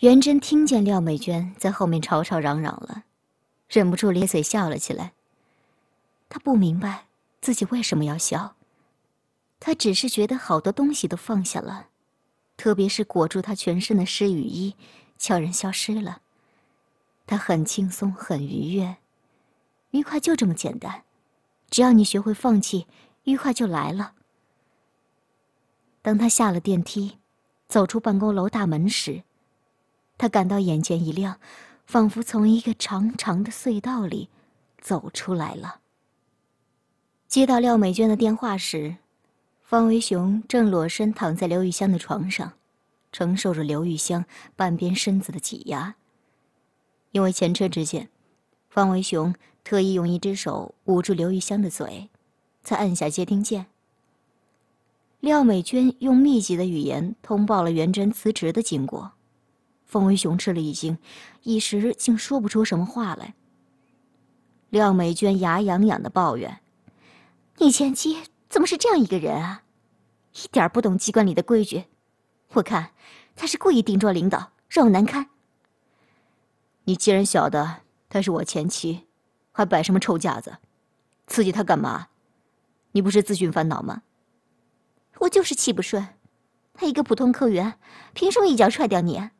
元珍听见廖美娟在后面吵吵嚷嚷了，忍不住咧嘴笑了起来。她不明白自己为什么要笑，她只是觉得好多东西都放下了，特别是裹住她全身的湿雨衣，悄然消失了。她很轻松，很愉悦，愉快就这么简单，只要你学会放弃，愉快就来了。当她下了电梯，走出办公楼大门时，他感到眼前一亮，仿佛从一个长长的隧道里走出来了。接到廖美娟的电话时，方维雄正裸身躺在刘玉香的床上，承受着刘玉香半边身子的挤压。因为前车之鉴，方维雄特意用一只手捂住刘玉香的嘴，才按下接听键。廖美娟用密集的语言通报了元珍辞职的经过。凤威雄吃了一惊，一时竟说不出什么话来。廖美娟牙痒痒的抱怨：“你前妻怎么是这样一个人啊？一点不懂机关里的规矩。我看他是故意顶撞领导，让我难堪。你既然晓得他是我前妻，还摆什么臭架子，刺激他干嘛？你不是自寻烦恼吗？我就是气不顺，他一个普通客源，凭什么一脚踹掉你？”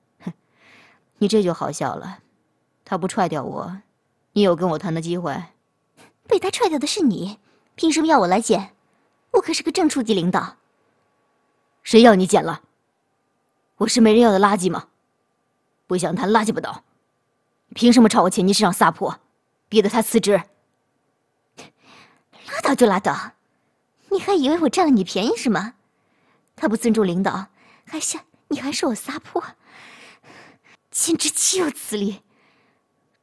你这就好笑了，他不踹掉我，你有跟我谈的机会？被他踹掉的是你，凭什么要我来捡？我可是个正处级领导，谁要你捡了？我是没人要的垃圾吗？不想谈垃圾不倒，凭什么朝我前妻身上撒泼，逼得她辞职？拉倒就拉倒，你还以为我占了你便宜是吗？他不尊重领导，还想你还说我撒泼？简直岂有此理！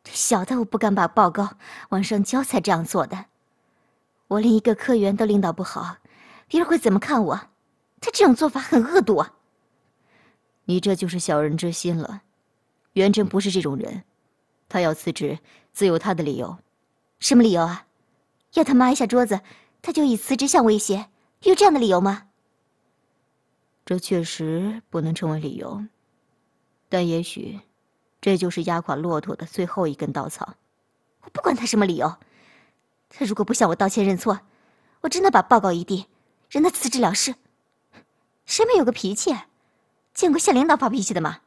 这小的我不敢把报告往上交，才这样做的。我连一个科员都领导不好，别人会怎么看我？他这种做法很恶毒啊！你这就是小人之心了。元贞不是这种人，他要辞职自有他的理由。什么理由啊？要他抹一下桌子，他就以辞职相威胁，有这样的理由吗？这确实不能成为理由。但也许，这就是压垮骆驼的最后一根稻草。我不管他什么理由，他如果不向我道歉认错，我真的把报告一递，让他辞职了事。谁没有个脾气？见过县领导发脾气的吗？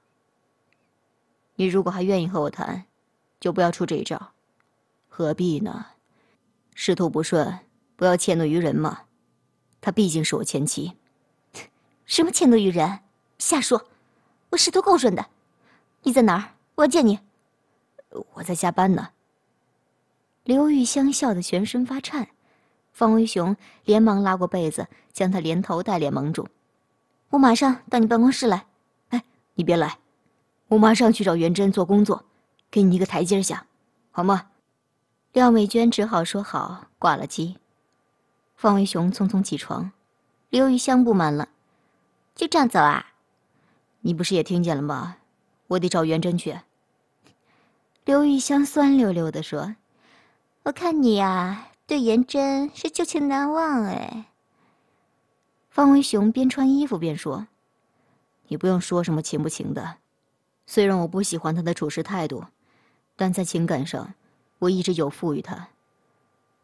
你如果还愿意和我谈，就不要出这一招，何必呢？仕途不顺，不要迁怒于人嘛。他毕竟是我前妻。什么迁怒于人？瞎说！我仕途够顺的。你在哪儿？我要见你。我在加班呢。刘玉香笑得全身发颤，方为雄连忙拉过被子，将她连头带脸蒙住。我马上到你办公室来。哎，你别来，我马上去找元贞做工作，给你一个台阶下，好吗？廖美娟只好说好，挂了机。方为雄匆匆起床，刘玉香不满了：“就这样走啊？你不是也听见了吗？”我得找元贞去。”刘玉香酸溜溜地说，“我看你呀，对元贞是旧情难忘哎。”方文雄边穿衣服边说：“你不用说什么情不情的，虽然我不喜欢他的处事态度，但在情感上，我一直有负于他。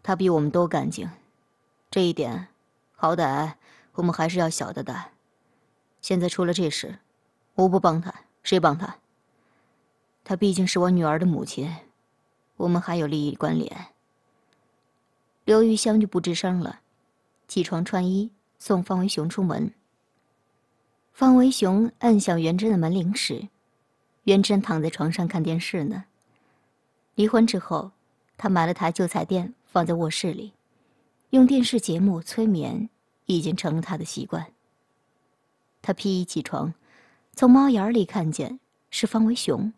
他比我们都干净，这一点，好歹我们还是要晓得的。现在出了这事，我不帮他。”谁帮他？她毕竟是我女儿的母亲，我们还有利益关联。刘玉香就不吱声了，起床穿衣，送方维雄出门。方维雄按响元珍的门铃时，元珍躺在床上看电视呢。离婚之后，他买了台旧彩电放在卧室里，用电视节目催眠，已经成了他的习惯。他披衣起床。从猫眼里看见是方维雄，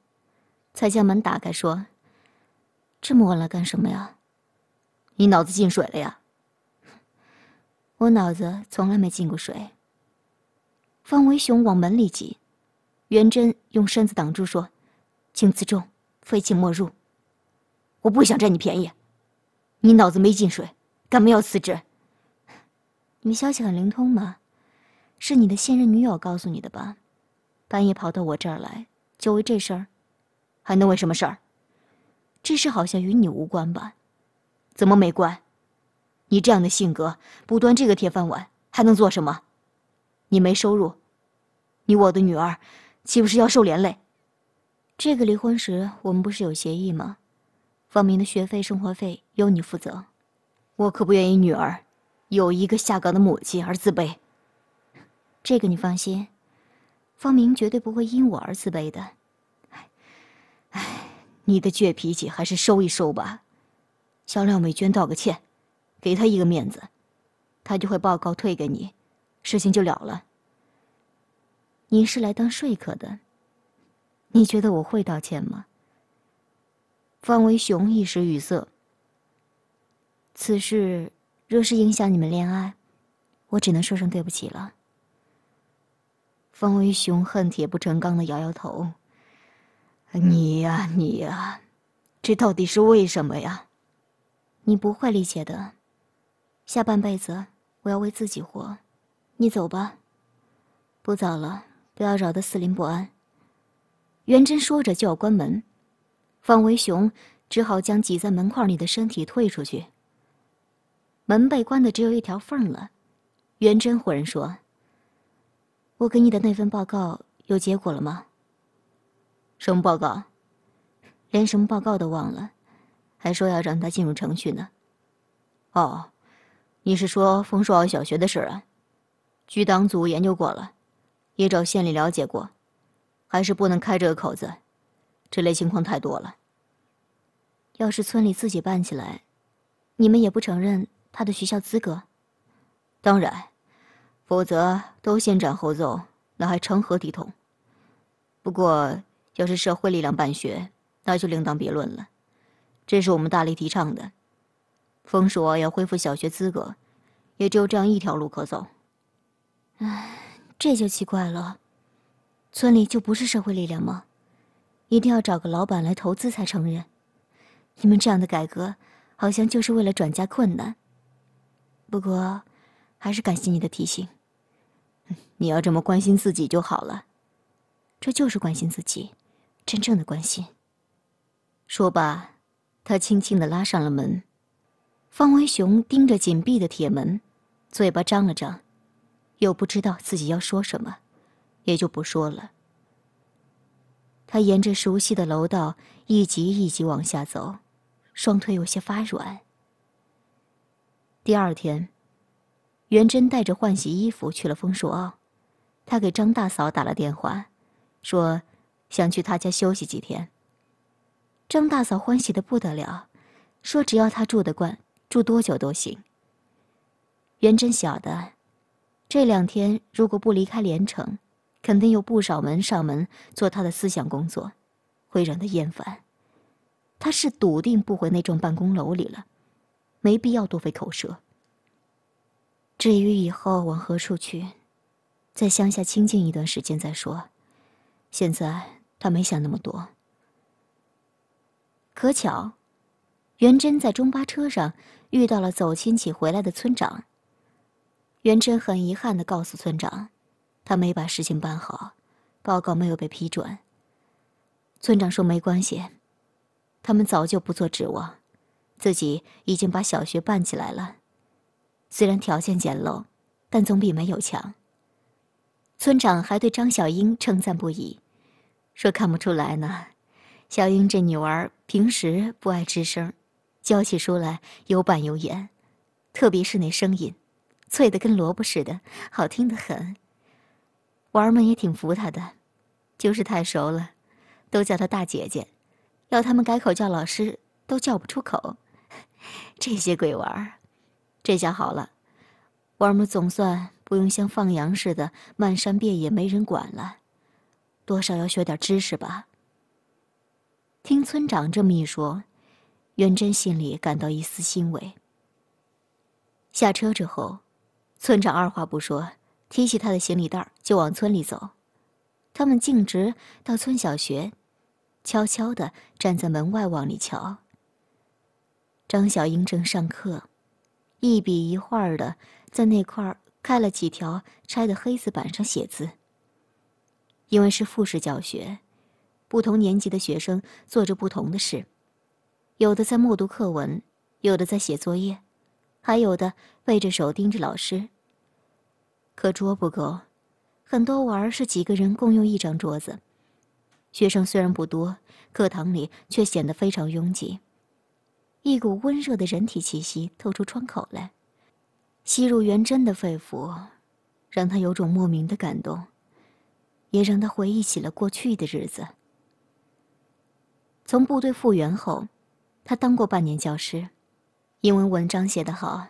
才将门打开说：“这么晚来干什么呀？你脑子进水了呀？”“我脑子从来没进过水。”方维雄往门里挤，元贞用身子挡住说：“请自重，非请莫入。”“我不想占你便宜，你脑子没进水，干嘛要辞职？你消息很灵通吗？是你的现任女友告诉你的吧？”半夜跑到我这儿来，就为这事儿？还能为什么事儿？这事好像与你无关吧？怎么没关？你这样的性格，不端这个铁饭碗，还能做什么？你没收入，你我的女儿，岂不是要受连累？这个离婚时我们不是有协议吗？方明的学费、生活费由你负责，我可不愿意女儿有一个下岗的母亲而自卑。这个你放心。方明绝对不会因我而自卑的，哎，你的倔脾气还是收一收吧。向廖美娟道个歉，给她一个面子，她就会报告退给你，事情就了了。你是来当说客的，你觉得我会道歉吗？方为雄一时语塞。此事若是影响你们恋爱，我只能说声对不起了。方维雄恨铁不成钢的摇摇头。“你呀，你呀，这到底是为什么呀？你不会理解的。下半辈子我要为自己活，你走吧。不早了，不要扰得四邻不安。”元贞说着就要关门，方维雄只好将挤在门框里的身体退出去。门被关的只有一条缝了，元贞忽然说。我给你的那份报告有结果了吗？什么报告？连什么报告都忘了，还说要让他进入程序呢？哦，你是说丰树小学的事儿啊？局党组研究过了，也找县里了解过，还是不能开这个口子。这类情况太多了。要是村里自己办起来，你们也不承认他的学校资格？当然。否则都先斩后奏，那还成何体统？不过，要是社会力量办学，那就另当别论了。这是我们大力提倡的。封锁要恢复小学资格，也只有这样一条路可走。唉，这就奇怪了，村里就不是社会力量吗？一定要找个老板来投资才承认？你们这样的改革，好像就是为了转嫁困难。不过，还是感谢你的提醒。你要这么关心自己就好了，这就是关心自己，真正的关心。说罢，他轻轻的拉上了门。方文雄盯着紧闭的铁门，嘴巴张了张，又不知道自己要说什么，也就不说了。他沿着熟悉的楼道一级一级往下走，双腿有些发软。第二天。元贞带着换洗衣服去了枫树坳，她给张大嫂打了电话，说想去她家休息几天。张大嫂欢喜的不得了，说只要她住得惯，住多久都行。元贞晓得，这两天如果不离开连城，肯定有不少门上门做她的思想工作，会让她厌烦。她是笃定不回那幢办公楼里了，没必要多费口舌。至于以后往何处去，在乡下清静一段时间再说。现在他没想那么多。可巧，元贞在中巴车上遇到了走亲戚回来的村长。元贞很遗憾的告诉村长，他没把事情办好，报告没有被批准。村长说：“没关系，他们早就不做指望，自己已经把小学办起来了。”虽然条件简陋，但总比没有强。村长还对张小英称赞不已，说看不出来呢，小英这女娃儿平时不爱吱声，教起书来有板有眼，特别是那声音，脆的跟萝卜似的，好听得很。娃儿们也挺服她的，就是太熟了，都叫她大姐姐，要他们改口叫老师都叫不出口。这些鬼娃儿。这下好了，娃们总算不用像放羊似的漫山遍野没人管了，多少要学点知识吧。听村长这么一说，元贞心里感到一丝欣慰。下车之后，村长二话不说，提起他的行李袋就往村里走，他们径直到村小学，悄悄的站在门外往里瞧。张小英正上课。一笔一画的在那块开了几条拆的黑字板上写字。因为是复式教学，不同年级的学生做着不同的事，有的在默读课文，有的在写作业，还有的背着手盯着老师。可桌不够，很多玩儿是几个人共用一张桌子。学生虽然不多，课堂里却显得非常拥挤。一股温热的人体气息透出窗口来，吸入元贞的肺腑，让他有种莫名的感动，也让他回忆起了过去的日子。从部队复员后，他当过半年教师，因为文章写得好，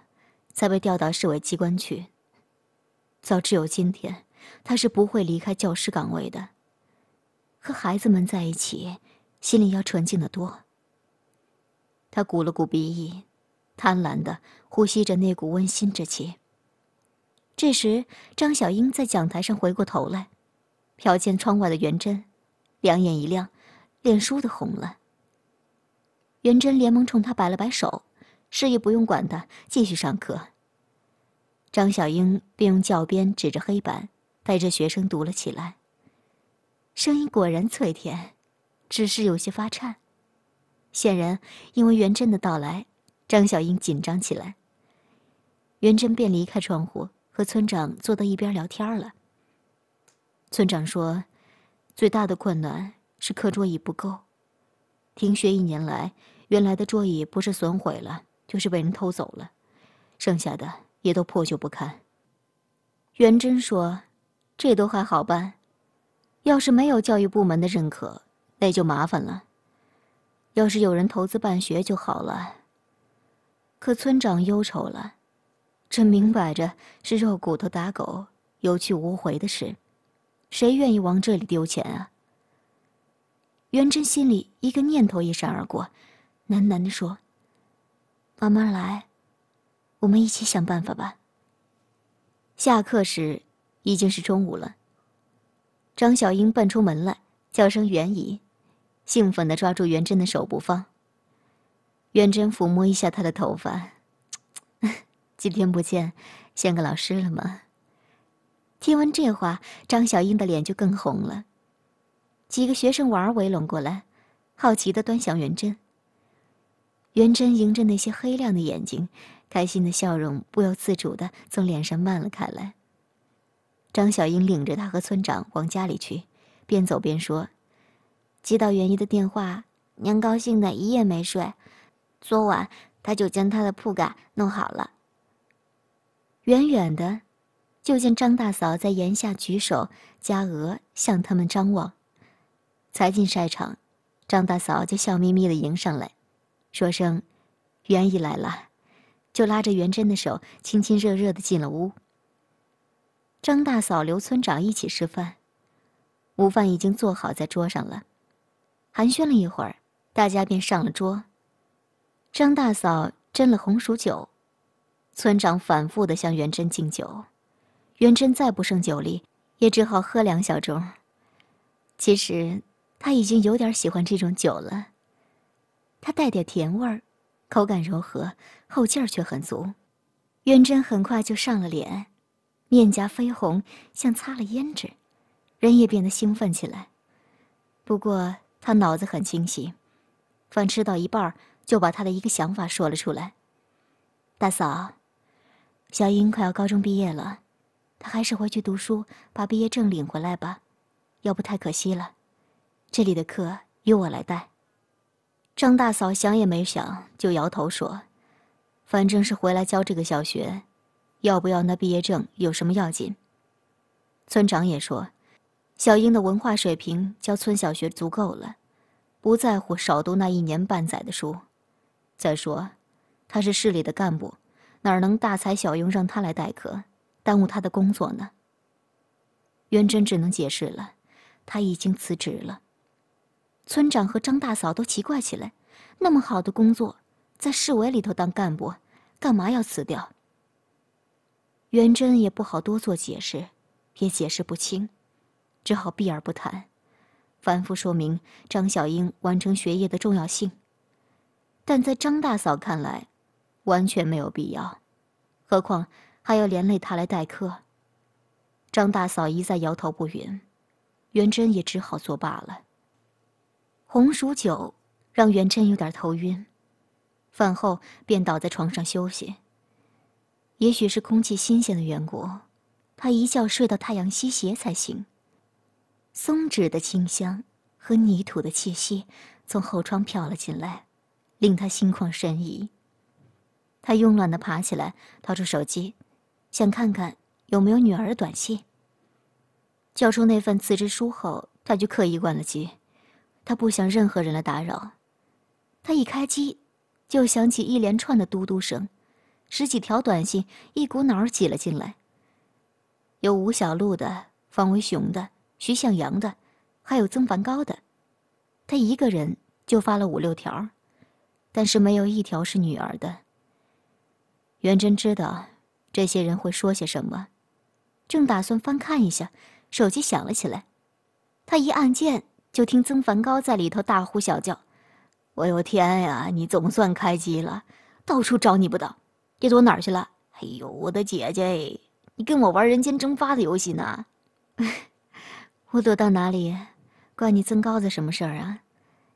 才被调到市委机关去。早知有今天，他是不会离开教师岗位的。和孩子们在一起，心里要纯净的多。他鼓了鼓鼻翼，贪婪的呼吸着那股温馨之气。这时，张小英在讲台上回过头来，瞟见窗外的元贞，两眼一亮，脸倏地红了。元贞连忙冲他摆了摆手，示意不用管他，继续上课。张小英便用教鞭指着黑板，带着学生读了起来。声音果然脆甜，只是有些发颤。显然，因为元贞的到来，张小英紧张起来。元珍便离开窗户，和村长坐到一边聊天了。村长说：“最大的困难是课桌椅不够，停学一年来，原来的桌椅不是损毁了，就是被人偷走了，剩下的也都破旧不堪。”元珍说：“这都还好办，要是没有教育部门的认可，那就麻烦了。”要是有人投资办学就好了。可村长忧愁了，这明摆着是肉骨头打狗，有去无回的事，谁愿意往这里丢钱啊？元贞心里一个念头一闪而过，喃喃地说：“慢慢来，我们一起想办法吧。”下课时已经是中午了。张小英奔出门来，叫声元姨。兴奋地抓住元贞的手不放。元贞抚摸一下她的头发，几天不见，像个老师了吗？听完这话，张小英的脸就更红了。几个学生娃儿围拢过来，好奇地端详元贞。元贞迎着那些黑亮的眼睛，开心的笑容不由自主地从脸上漫了开来。张小英领着他和村长往家里去，边走边说。接到袁姨的电话，娘高兴的一夜没睡。昨晚她就将她的铺盖弄好了。远远的，就见张大嫂在檐下举手加额向他们张望。才进晒场，张大嫂就笑眯眯的迎上来，说声：“袁姨来了。”就拉着袁真的手，亲亲热热的进了屋。张大嫂、刘村长一起吃饭，午饭已经做好在桌上了。寒暄了一会儿，大家便上了桌。张大嫂斟了红薯酒，村长反复的向元贞敬酒，元贞再不胜酒力，也只好喝两小盅。其实他已经有点喜欢这种酒了，它带点甜味儿，口感柔和，后劲儿却很足。元贞很快就上了脸，面颊绯红，像擦了胭脂，人也变得兴奋起来。不过，他脑子很清醒，饭吃到一半就把他的一个想法说了出来：“大嫂，小英快要高中毕业了，她还是回去读书，把毕业证领回来吧，要不太可惜了。这里的课由我来带。”张大嫂想也没想就摇头说：“反正是回来教这个小学，要不要那毕业证有什么要紧？”村长也说。小英的文化水平教村小学足够了，不在乎少读那一年半载的书。再说，他是市里的干部，哪能大材小用？让他来代课，耽误他的工作呢？元贞只能解释了，他已经辞职了。村长和张大嫂都奇怪起来：，那么好的工作，在市委里头当干部，干嘛要辞掉？元贞也不好多做解释，也解释不清。只好避而不谈，反复说明张小英完成学业的重要性。但在张大嫂看来，完全没有必要，何况还要连累她来代课。张大嫂一再摇头不允，元贞也只好作罢了。红薯酒让元贞有点头晕，饭后便倒在床上休息。也许是空气新鲜的缘故，她一觉睡到太阳西斜才醒。松脂的清香和泥土的气息从后窗飘了进来，令他心旷神怡。他慵懒的爬起来，掏出手机，想看看有没有女儿的短信。交出那份辞职书后，他就刻意关了机，他不想任何人来打扰。他一开机，就响起一连串的嘟嘟声，十几条短信一股脑儿挤了进来。有吴小璐的，方为雄的。徐向阳的，还有曾梵高的，他一个人就发了五六条，但是没有一条是女儿的。元贞知道这些人会说些什么，正打算翻看一下，手机响了起来。他一按键，就听曾梵高在里头大呼小叫：“我有天呀！你总算开机了，到处找你不到，你躲哪儿去了？哎呦，我的姐姐，你跟我玩人间蒸发的游戏呢。”我躲到哪里，关你曾高子什么事儿啊？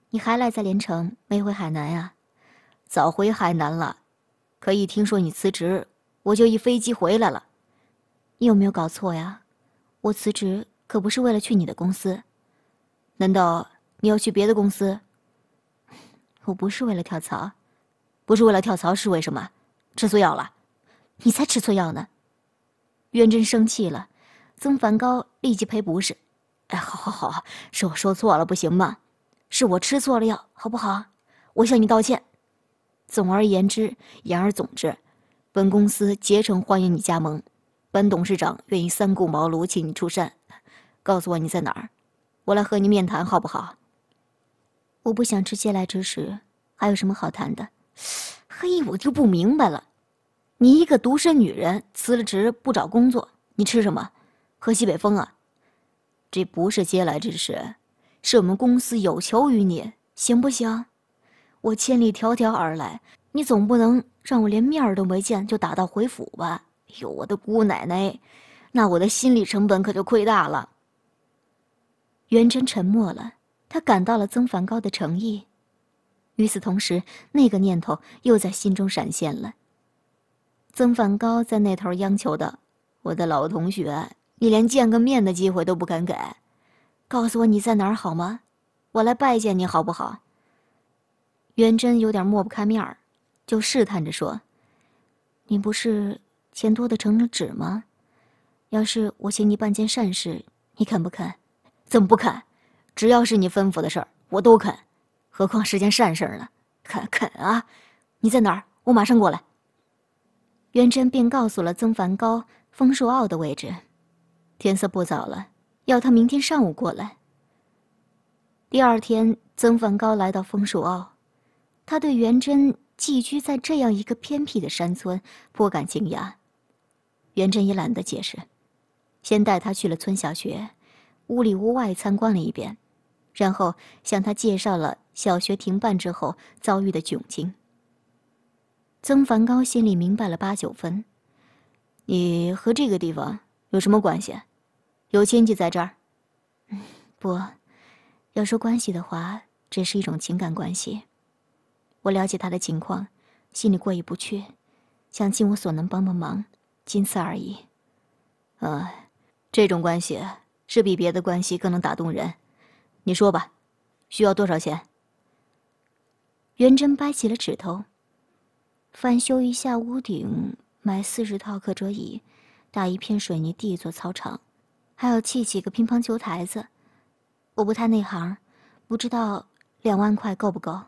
你还赖在连城没回海南啊？早回海南了，可一听说你辞职，我就一飞机回来了。你有没有搞错呀？我辞职可不是为了去你的公司，难道你要去别的公司？我不是为了跳槽，不是为了跳槽是为什么？吃错药了？你才吃错药呢！元真生气了，曾梵高立即赔不是。哎，好，好，好，是我说错了，不行吗？是我吃错了药，好不好？我向你道歉。总而言之，言而总之，本公司竭诚欢迎你加盟，本董事长愿意三顾茅庐，请你出山。告诉我你在哪儿，我来和你面谈，好不好？我不想吃嗟来之食，还有什么好谈的？嘿，我就不明白了，你一个独身女人，辞了职不找工作，你吃什么？喝西北风啊？这不是接来之事，是我们公司有求于你，行不行？我千里迢迢而来，你总不能让我连面儿都没见就打道回府吧？哎呦，我的姑奶奶，那我的心理成本可就亏大了。元真沉默了，他感到了曾梵高的诚意，与此同时，那个念头又在心中闪现了。曾梵高在那头央求的：“我的老同学。”你连见个面的机会都不肯给，告诉我你在哪儿好吗？我来拜见你好不好？元贞有点抹不开面儿，就试探着说：“你不是钱多的成了纸吗？要是我请你办件善事，你肯不肯？怎么不肯？只要是你吩咐的事儿，我都肯，何况是件善事儿呢？肯肯啊！你在哪儿？我马上过来。”元贞便告诉了曾梵高、丰树傲的位置。天色不早了，要他明天上午过来。第二天，曾梵高来到枫树坳，他对元贞寄居在这样一个偏僻的山村颇感惊讶。元贞也懒得解释，先带他去了村小学，屋里屋外参观了一遍，然后向他介绍了小学停办之后遭遇的窘境。曾梵高心里明白了八九分，你和这个地方。有什么关系？有亲戚在这儿。不，要说关系的话，只是一种情感关系。我了解他的情况，心里过意不去，想尽我所能帮帮忙，仅此而已。呃，这种关系是比别的关系更能打动人。你说吧，需要多少钱？元贞掰起了指头。翻修一下屋顶，买四十套课桌椅。打一片水泥地做操场，还要砌几个乒乓球台子。我不太内行，不知道两万块够不够。